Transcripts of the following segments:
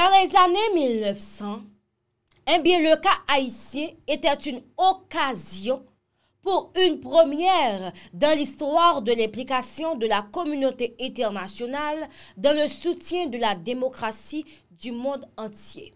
Dans les années 1900, eh bien, le cas haïtien était une occasion pour une première dans l'histoire de l'implication de la communauté internationale dans le soutien de la démocratie du monde entier.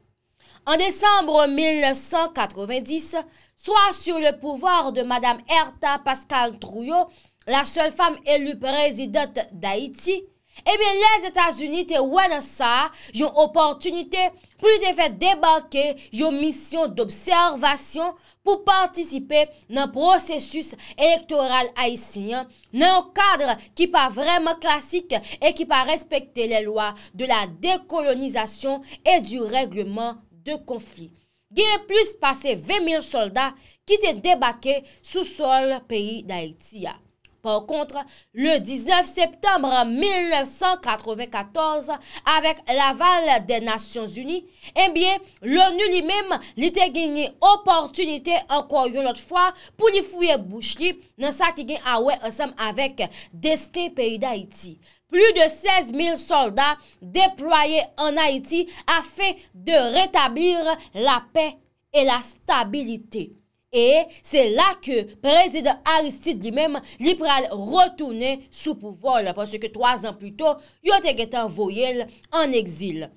En décembre 1990, soit sur le pouvoir de Mme Erta Pascal Trouillot, la seule femme élue présidente d'Haïti, Ebyen, eh les Etats-Unis te wè nan sa yon opportunite pou te fè debake yon misyon d'observasyon pou pwantisipe nan prosesus elektoral haisyen nan yon kadre ki pa vreman klasik e ki pa respekte le lwa de la dekolonizasyon e di règleman de konfi. Gye plus pase 20 000 soldat ki te debake sou sol peyi da El Tiyan. Par kontre, le 19 septembre 1994, avèk eh la val de Nasyons Uni, enbyè, l'ONU li mèm li te genye oportunite, anko yon lot fwa, pou li fouye bouchli, nan sa ki genye awè ansèm avèk deste peyi d'Haïti. Plu de 16 000 soldat déployè an Haïti afè de retablir la pey et la stabilite. E, se la ke prezide Aristide li mem, li pral rotounen sou pou vol, pwese ke 3 an puto, yo te getan voyel an eksil.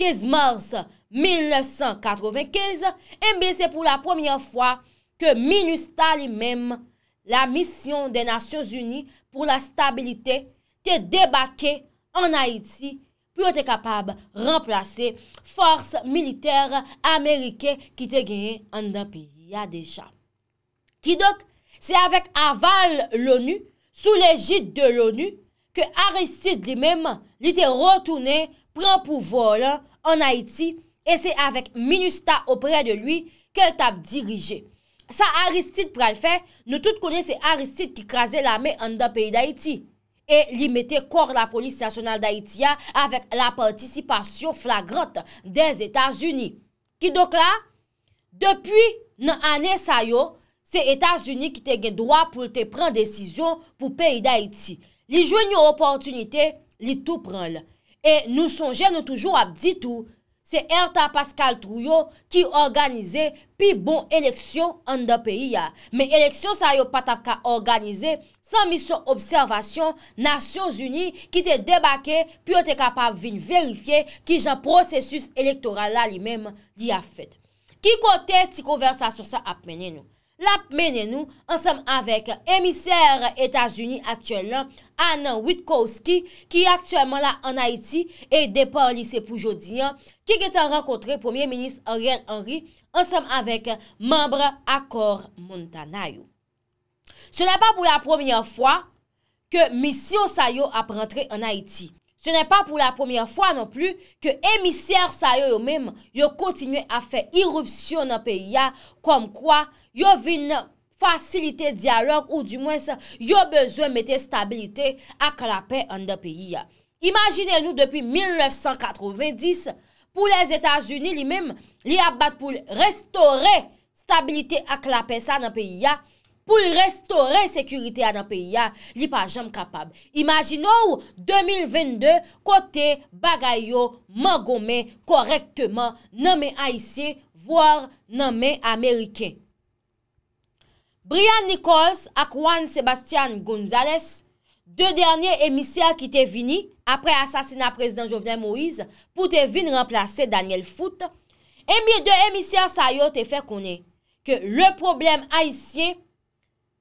15 mars 1995, mbese pou la pwemyan fwa, ke Minusta li mem, la misyon de Nasyons Uni pou la stabilite te debake an Haiti, pou yo te kapab remplase fwarse militer Amerike ki te geyen an da piye. ya deja. Ki dok, se avek aval l'ONU, sou lejit de l'ONU, ke Aristide li mem, li te rotounen, pren pou vol an Haiti, e se avek Minusta opre de lui, kel tab dirije. Sa Aristide pral fe, nou tout konen se Aristide ki krasen la me an da peyi d'Haïti, e li mette kor la polis sasyonal d'Haïti ya, avek la participasyon flagrante des Etats-Unis. Ki dok la? Depi nan ane sa yo, se Etats-Unis ki te gen dwa pou te pren desisyon pou peyi da iti. Li jwen yo oportunite, li tou pren l. E nou sonjen nou toujou ap di tou, se Erta Pascal Trouyo ki organize pi bon eleksyon an da peyi ya. Me eleksyon sa yo patap ka organize san misyon observasyon Nasyon Zuni ki te debake pi yo te kapab vin verifye ki jan prosesus elektoral la li menm li a fede. Ki kote ti konversasyon sa apmene nou? La apmene nou ansem avek emisèr Etasuni aktyol anan Witkowski ki aktyolman la anayiti e depan lise pou jodyan. Ki getan renkotre Premier Ministre Henri Anne Henri ansem avek membre akor Muntanayou. Se la pa pou la promenyan fwa ke misyon sa yo ap rentre anayiti. Se ne pa pou la poumyen fwa non plu ke emisyar sa yo yo mem yo kontinye a fe irupsyon nan peyi ya kom kwa yo vin facilite dialog ou di mwen se yo bezwen mette stabilite ak la pey an nan peyi ya. Imagine nou depi 1990 pou les Etats-Unis li mem li a bat pou restore stabilite ak la pey sa nan peyi ya pou li restore sekurite a nan peyi ya li pa jom kapab. Imagino ou 2022 kote bagay yo man gome korektman nanme Aisyen, voar nanme Ameriken. Brian Nichols ak Juan Sebastian Gonzalez, de dernyen emisyen ki te vini apre asasina prezident Jovenel Moise, pou te vin remplase Daniel Foot, emye de emisyen sa yo te fe konen ke le problem Aisyen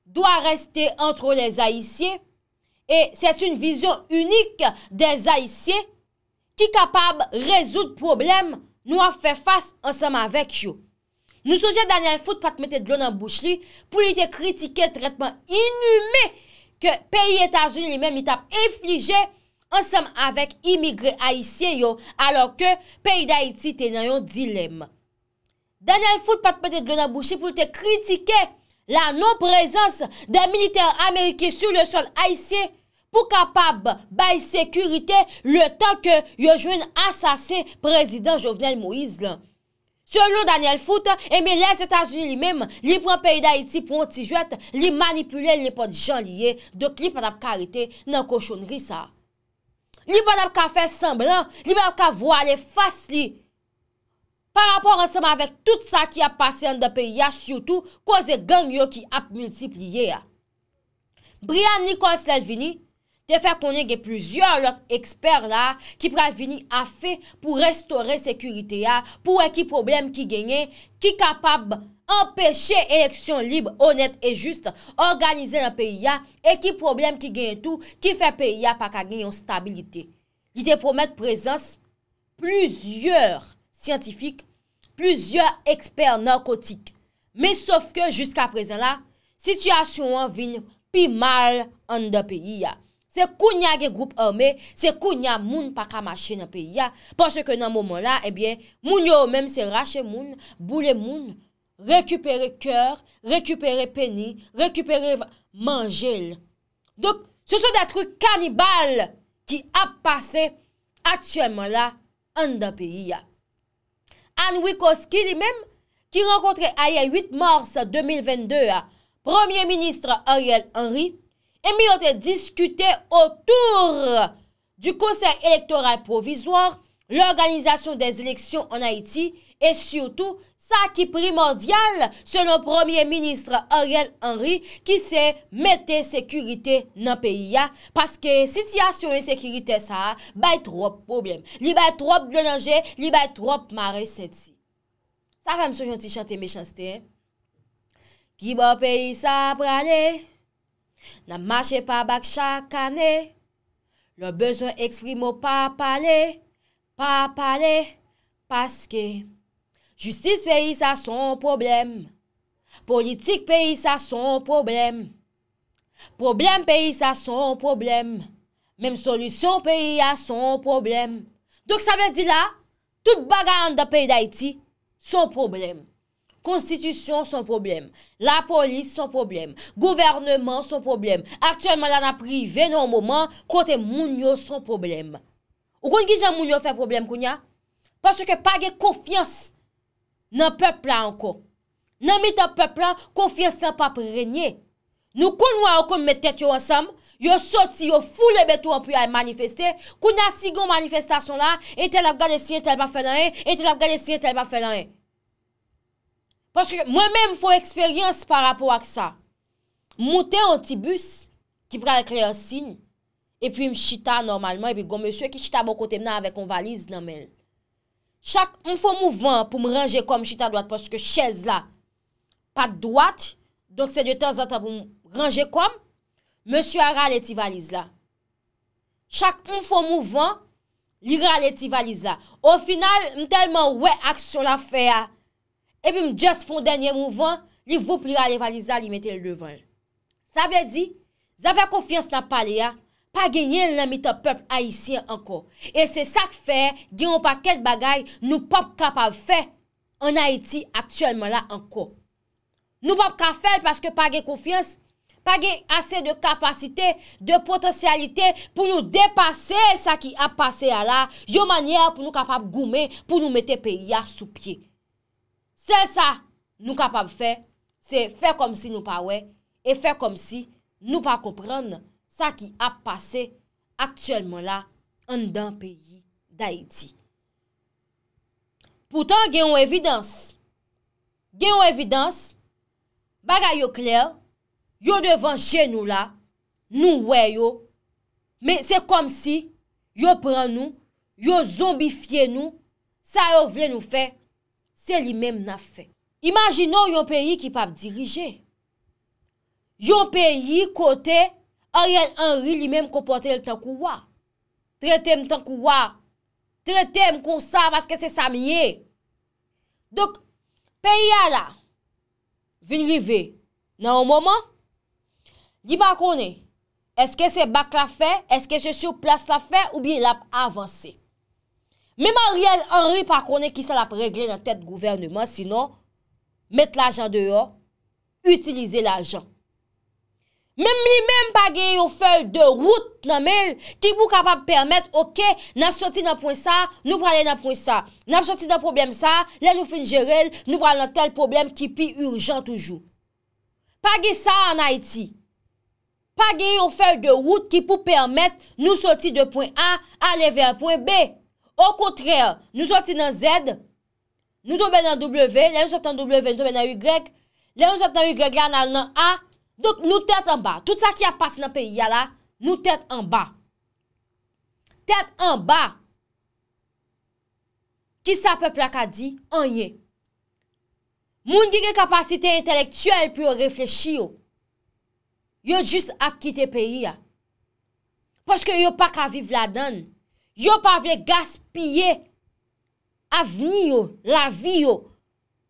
dwa reste antro les haisye, e set yon vizyon unik des haisye, ki kapab rezout problem nou a fe fas ansam avek yo. Nou souje Daniel Fout patmete dlonan bouch li, pou li te kritike tretman inume, ke peyi Etasouni li men mitap eflije, ansam avek imigre haisye yo, alor ke peyi Daiti tenayon dilem. Daniel Fout patmete dlonan bouch li pou li te kritike La nou prezans de militer Amerike sou le son Aïsie pou kapab bay sekurite le tan ke yo jwen asase prezident Jovenel Moïse lan. Se lou Daniel Foot, eme eh les Etats-Unis li mem, li pran peyi d'Haïti pran tijouette, li manipule li ne pan jan liye, dok li pan ap karite nan kouchonri sa. Li pan ap ka fè semblan, li pan ap ka vwa le fas li, pa rapor anseman vek tout sa ki ap pase an de PIA, soutou kwa ze gang yo ki ap multipliye a. Brian Nikos Lelvini te fe konen ge plouzyon lot eksper la ki pre vini a fe pou restore sekurite a, pou e ki problem ki genye, ki kapab empeshe eleksyon libe, onet e juste, organize la PIA, e ki problem ki genye tou, ki fe PIA pa ka genyon stabilite. Di te promet prezans plouzyon scientifik Plüzyor eksper narkotik. Me sof ke jiska prezen la, sityasyon an vin pi mal an da peyi ya. Se kounya ge groupe an me, se kounya moun pa kamache nan peyi ya, panche ke nan momon la, moun yo mèm se rache moun, boule moun, rekupere kèr, rekupere peni, rekupere manjel. Dok, se sou da trouk kanibal ki ap pase atyèman la an da peyi ya. Anne wikoski lui-même, qui rencontrait hier 8 mars 2022 Premier ministre Ariel Henry, et mis ont discuté autour du Conseil électoral provisoire L'organizasyon des leksyon an Haïti e syoutou sa ki primordial se nou premier ministre Ariel Henry ki se mette sekurite nan peyi ya paske sityasyon en sekurite sa bay trop problem. Li bay trop de langer, li bay trop mare seti. Sa fèm sou janti chante mechansite. Ki bo peyi sa prane nan mache pa bak chakane lò bezon eksprimo pa pale Pa pale, paske, justice peyi sa son problem, politik peyi sa son problem, problem peyi sa son problem, menm solusyon peyi a son problem. Dok sa ven di la, tout bagande da peyi d'Haïti son problem, konstitusyon son problem, la polis son problem, gouvernement son problem, aktyèlman an apri venon mouman, kote moun yo son problem. Ou kon gijan moun yo fe problem kon ya? Paske pa ge konfiyans nan pepla anko. Nan mitan pepla, konfiyans nan pape renyen. Nou kon mwa anko me tete yo ansam, yo soti yo foule beto anpuy a manifesten, kon a sigon manifestasyon la, ete la gade sinye tel pa fe nan e, ete la gade sinye tel pa fe nan e. Paske mwen men fwe eksperyans pa rapo ak sa. Mouten an ti bus ki pre al kle ansinye, epi m chita normalman, epi gome sou e ki chita bo kote m nan avek on valiz nan men. Chak m foun mouvan pou m range kom, m chita doat, paske chèz la pat doat, donk se de tenzata pou m range kom, m sou a raleti valiz la. Chak m foun mouvan, li raleti valiz la. Ou final, m telman we aksyon la fe a, epi m jes foun denye mouvan, li voup li raleti valiz la, li mette le devan. Sa ve di, zave a konfians la pale a, pa genyen nanmite pep haitien anko. E se sak fe, genyon pa ket bagay, nou pop kapav fe, an Haiti aktuelman la anko. Nou pop kapav fe, paske pa geny konfians, pa geny ase de kapasite, de potensyalite, pou nou depase sa ki ap pase ala, yo manye pou nou kapav goume, pou nou mette pe yas sou pye. Se sa nou kapav fe, se fe kom si nou pa we, e fe kom si nou pa koprenne, sa ki ap pase aktuelman la an dan peyi da iti. Poutan gen yon evidans, gen yon evidans, baga yo kler, yo devan jen nou la, nou wey yo, men se kom si, yo pran nou, yo zombifye nou, sa yo vle nou fe, se li menm na fe. Imaginon yon peyi ki pap dirije, yon peyi kote Ariel Henry li menm kompote el tankou wa. Trete m tankou wa. Trete m konsa vaske se sa miye. Dok, pe ya la, vin rive nan o moman, di pa konen, eske se bak la fe, eske se sou plas la fe, ou bi la avanse. Menm Ariel Henry pa konen ki sa la pregle nan tèt gouverneman, sinon, met l'ajan deyon, utilize l'ajan. Mèm li mèm pa ge yon fèl de wout nan mèl ki pou kapap pèrmèt, ok, nan soti nan pwen sa, nou pralè nan pwen sa. Nan soti nan problem sa, lè nou finjèrel, nou pralè nan tel problem ki pi urjan toujou. Pa ge sa an Haiti. Pa ge yon fèl de wout ki pou pèrmèt nou soti de pwen a, aleve a pwen b. Ou kontrèr, nou soti nan zèd, nou tomè nan w, lè nou soti nan w, nou tomè nan y, lè nou soti nan y, lè nan a, lè nan a, Donk nou tèt an ba, tout sa ki a pas nan peyi ya la, nou tèt an ba. Tèt an ba, ki sa pepla ka di, an ye. Moun di ge kapasite intelektuel pou yo reflechi yo. Yo jis ak kite peyi ya. Poske yo pa ka vive la dan. Yo pa vle gaspye avni yo, la vi yo.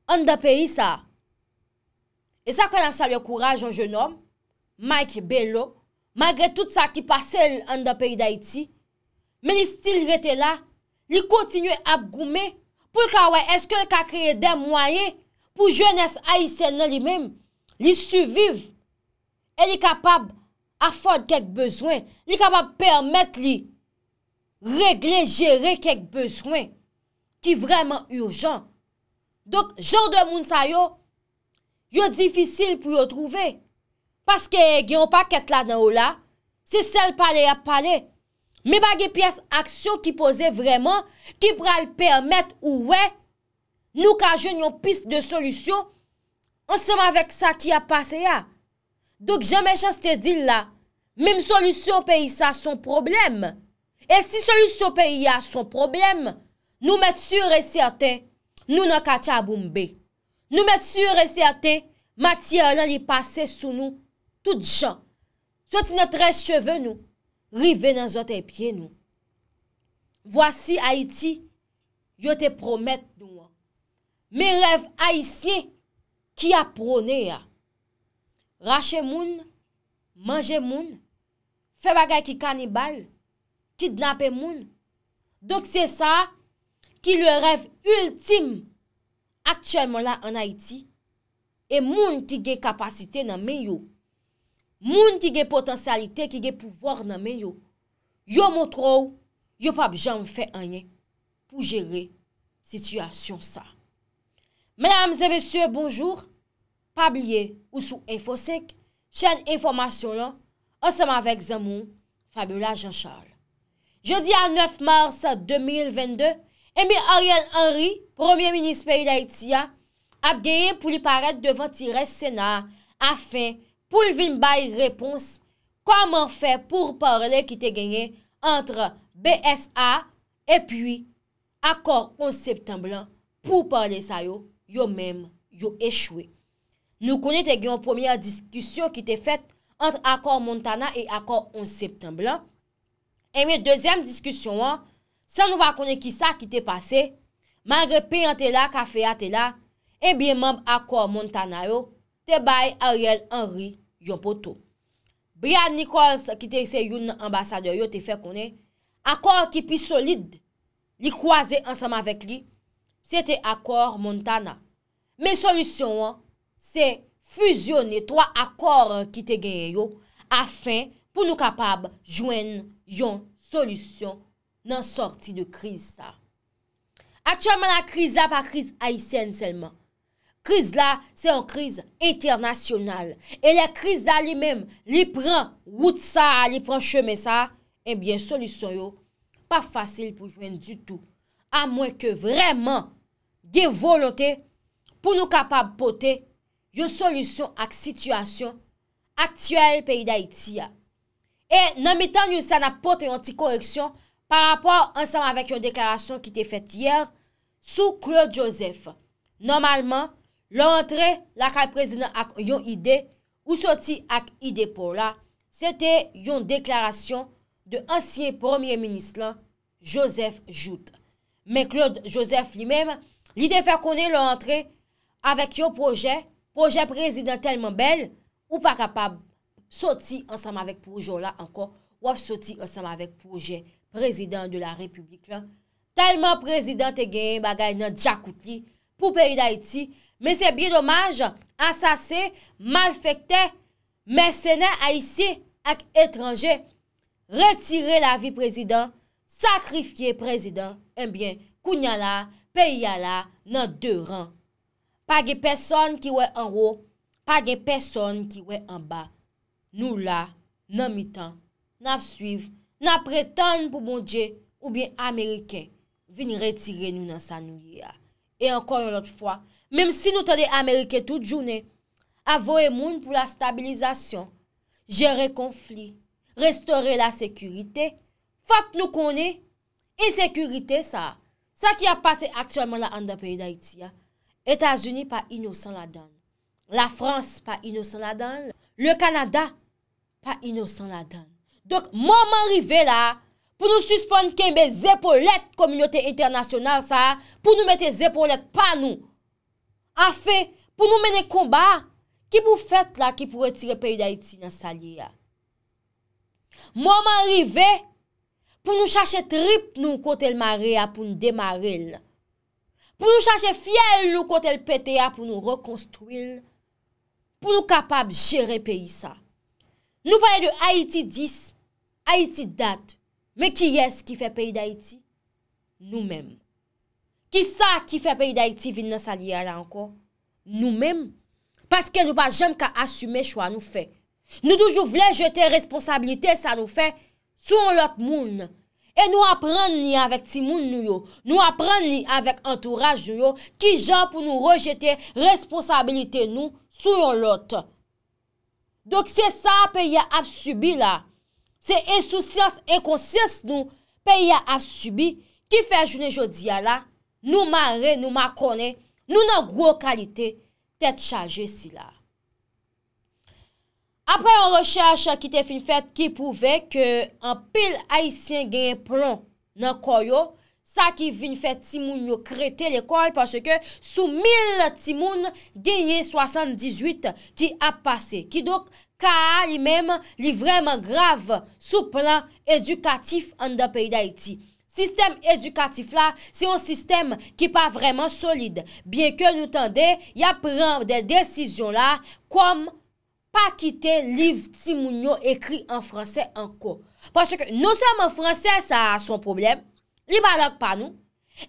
An da peyi sa a. E sa kon ap sa yo kouraj an jenom, Mike Bello, magre tout sa ki pase an da peyi da iti, men li stil rete la, li kontinye ap goume, pou l kawe, eske l ka kreye den mwaye, pou jenese a isen nan li mem, li suviv, e li kapab afod kek bezwen, li kapab permette li regle, jere kek bezwen, ki vreman urjan. Donk, jenom de moun sa yo, yo difisil pou yo trouve. Paske e gen yon paket la nan ou la, se sel pale ap pale. Me bagye piyes aksyon ki pose vreman, ki pral permet ou we, nou ka jen yon pis de solusyon, an seman vek sa ki ap pase ya. Dok jen me chan se te dil la, mem solusyon peyi sa son problem. E si solusyon peyi ya son problem, nou met sure et certain, nou nan katcha aboumbe. Nou met sur ese ate, matye lan li pase sou nou, tout chan. Sot inatres cheve nou, rive nan zote pye nou. Vwasi Haiti, yo te promet nou. Me rev Haitie, ki ap rone ya. Rache moun, manje moun, fe bagay ki kanibal, ki dnape moun. Dok se sa, ki le rev ultime aktyenman la an Haiti, e moun ki ge kapasite nan men yo, moun ki ge potansyalite, ki ge pouvor nan men yo, yo moutrou, yo pab jam fe anye, pou jere situasyon sa. Menam zèvesye, bonjour, pab liye ou sou infosik, chen informasyon la, ansama vek zan moun, Fabiola Jean Charles. Je di a 9 mars 2022, Emi eh Ariel Henry, Premier Ministre Pays d'Haïtia, ap genyen pou li paret devant tire Senat afin pou l'vinbaye repons koman fè pou parle ki te genyen antre BSA epi akor 11 septemblan pou parle sa yo yo menm yo echwe. Nou konen te genyon pomiye diskusyon ki te fèt antre akor Montana e akor 11 septemblan. Emi eh dezyen diskusyon an San nou va konen ki sa ki te pase, magre pe yon te la, kafe yon te la, e bie mamb akor Montana yo, te bay Ariel Henry yon poto. Brian Nichols ki te se yon ambasador yo te fe konen, akor ki pi solide li kwaze ansam avek li, se te akor Montana. Me solisyon wan, se fusione toa akor ki te genye yo, afin pou nou kapab jwen yon solisyon nan sorti de kriz sa. Atyouman la kriz a pa kriz Haitienne selman. Kriz la, se an kriz eternasyonal. E la kriz a li mem, li pran wout sa, li pran cheme sa, ebyen eh solisyon yo, pa fasil pou jwen du tout. A mwen ke vreman, gen volote, pou nou kapab pote, yo solisyon ak situasyon, atyuel peyi da Haiti ya. E nan mitan yo sa napote yon ti koreksyon, Par rapor ansem avèk yon deklarasyon ki te fèt yè, sou Claude Joseph. Normalman, lò rentre lakal prezident ak yon ide ou soti ak ide pou la, se te yon deklarasyon de ansyen premier ministre, Joseph Jout. Men Claude Joseph li mèm, li de fè konen lò rentre avèk yon proje, proje prezidentelman bel, ou pa kapab soti ansem avèk pou jò la ankon, ou ap soti ansem avèk pou jè proje. prezident de la republik la. Talman prezident te gen, bagay nan Jakoutli, pou peyi da iti, mese bi domaj, asase, malfekte, mese ne a iti, ak etranje. Retire la vi prezident, sakrifie prezident, enbyen, eh kounya la, peyi ya la, nan de ran. Page peson ki we anro, page peson ki we anba. Nou la, nan mi tan, nan ap suiv, nan preten pou moun dje oubyen Ameriken vini retire nou nan sa nou ya. E ankon yon lot fwa, menm si nou tade Ameriken tout jounen, avon e moun pou la stabilizasyon, jere konfli, restore la sekurite, fak nou konen, e sekurite sa. Sa ki a pase aktualman la anda peyi da iti ya, Etasuni pa inosan la dan. La Frans pa inosan la dan. Le Kanada pa inosan la dan. Dok momen rive la, pou nou suspon kembe zepolet kominyote internasyonal sa, pou nou mette zepolet pa nou. Afi, pou nou mene komba, ki pou fet la ki pou retire peyi da iti nan salye ya. Momen rive, pou nou chache trip nou kote el mare ya pou nou demare el. Pou nou chache fiel nou kote el pete ya pou nou rekonstruye el. Pou nou kapab jere peyi sa. Nou pale de Haiti 10. Haiti dat, me ki yes ki fe peyi d'Haiti? Nou men. Ki sa ki fe peyi d'Haiti vin nan sali yala anko? Nou men. Paske nou pa jem ka asume chwa nou fe. Nou toujou vle jete responsabilite sa nou fe sou yon lot moun. E nou apren ni avèk ti moun nou yo, nou apren ni avèk entourage nou yo, ki jan pou nou rejete responsabilite nou sou yon lot. Dok se sa peyi ap subi la, Se ensousyans, ekonsyans nou peya ap subi ki fe jounen jodi ya la, nou ma re, nou ma konen, nou nan gro kalite, tete chaje si la. Apre an rechache ki te fin fèt ki pouve ke an pil aisyen genye pron nan koyo, Sa ki vin fè Timounio krete l'ekoy panche ke sou mil Timoun genye 78 ki ap pase. Ki dok ka li mem li vreman grave sou plan edukatif an da peyi d'Haïti. Sistem edukatif la, se yon sistem ki pa vreman solide. Bien ke nou tende, ya pren de desisyon la kom pa kite liv Timounio ekri an franse anko. Panche ke nou seman franse sa a son probleme, Li barak pa nou?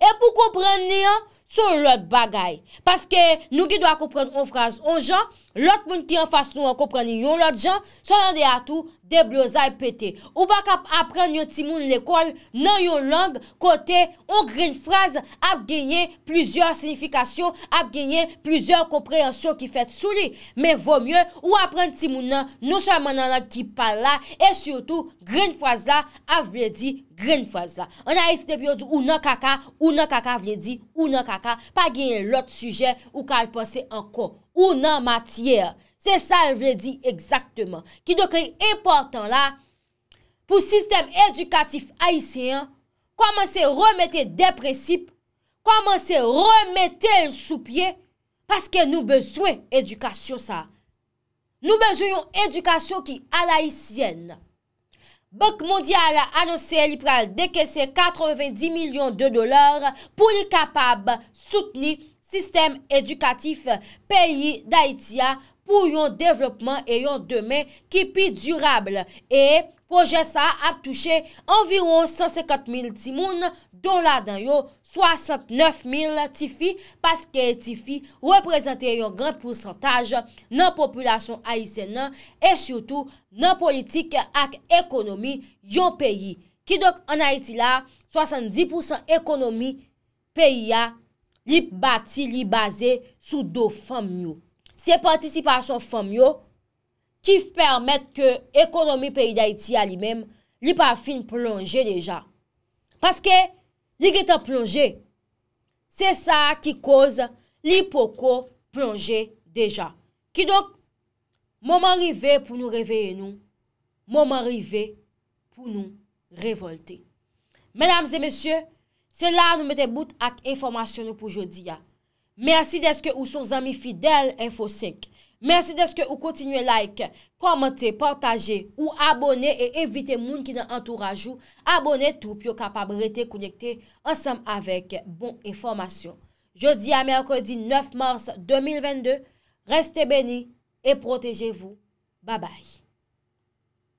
E pou kompren ni yo, sou lòt bagay. Paske nou ki dwa koupren ou franj ou jan, lòt moun ki an fas nou an koupren yon lòt jan, son an de atou, de blozay pete. Ou bak ap apren yon timoun l'ekol, nan yon lang, kote ou green franj, ap genye plizyor sinifikasyon, ap genye plizyor koupren yon sou ki fet sou li. Men vò mye, ou apren timoun nan, nou sa manan nan ki pala, e syotou, green franj la, ap vle di green franj la. An a iti de byo di ou nan kaka, ou nan kaka vle di ou nan kaka. pa genye lot suje ou ka al pase an kon ou nan matyer. Se sa el vle di exakteman. Ki do krey important la pou sistem edukatif haisyen, komanse remete depresip, komanse remete sou pie, paske nou bezwe edukasyon sa. Nou bezwe yon edukasyon ki al haisyen nan. Bok Mondial anonsè li pral deke se 90 milyon de dolar pou li kapab soutni sistem edukatif peyi Daitya pou yon devlopman e yon demen ki pi durable. E, proje sa ap touche environ 150.000 timoun, don la dan yon 69.000 tifi, paske tifi reprezenten yon grand pousantaj nan populasyon A.I.C. nan, e soutou nan politik ak ekonomi yon peyi. Ki dok an A.I.C. la, 70% ekonomi peyi ya li bati li baze sou do fam nou. se patisipasyon fom yo ki fpermet ke ekonomi peyi da iti a li mem li pa fin plonje deja. Paske li geta plonje, se sa ki koz li poko plonje deja. Ki dok moman rive pou nou reveye nou, moman rive pou nou revolte. Menamze mesye, se la nou meten bout ak informasyon nou pou jodi ya. Mersi deske ou sou zami fidel InfoSync. Mersi deske ou kontinue like, komante, portaje ou abone e evite moun ki nan entourajou. Abone tou pi yo kapabrete konjekte ansam avek bon informasyon. Jodi a Merkodi 9 Mars 2022. Reste beni e proteje vou. Babay.